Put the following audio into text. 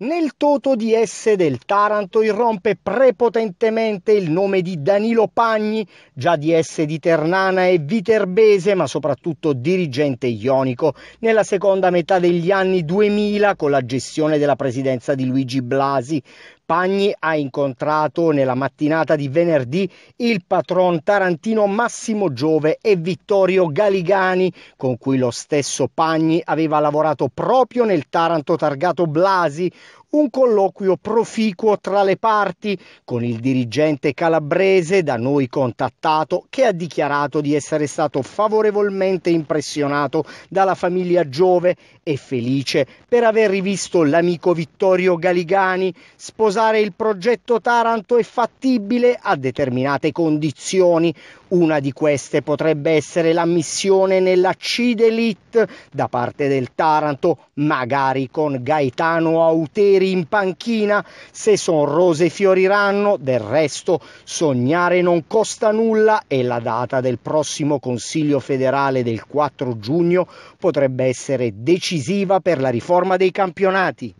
Nel toto di S del Taranto irrompe prepotentemente il nome di Danilo Pagni, già di S di Ternana e Viterbese, ma soprattutto dirigente ionico, nella seconda metà degli anni 2000 con la gestione della presidenza di Luigi Blasi. Pagni ha incontrato nella mattinata di venerdì il patron tarantino Massimo Giove e Vittorio Galigani, con cui lo stesso Pagni aveva lavorato proprio nel Taranto targato Blasi, un colloquio proficuo tra le parti con il dirigente calabrese da noi contattato che ha dichiarato di essere stato favorevolmente impressionato dalla famiglia Giove e felice per aver rivisto l'amico Vittorio Galigani. Sposare il progetto Taranto è fattibile a determinate condizioni. Una di queste potrebbe essere l'ammissione nella C d'Elite da parte del Taranto, magari con Gaetano Auteri portieri in panchina, se son rose fioriranno, del resto sognare non costa nulla e la data del prossimo Consiglio federale del 4 giugno potrebbe essere decisiva per la riforma dei campionati.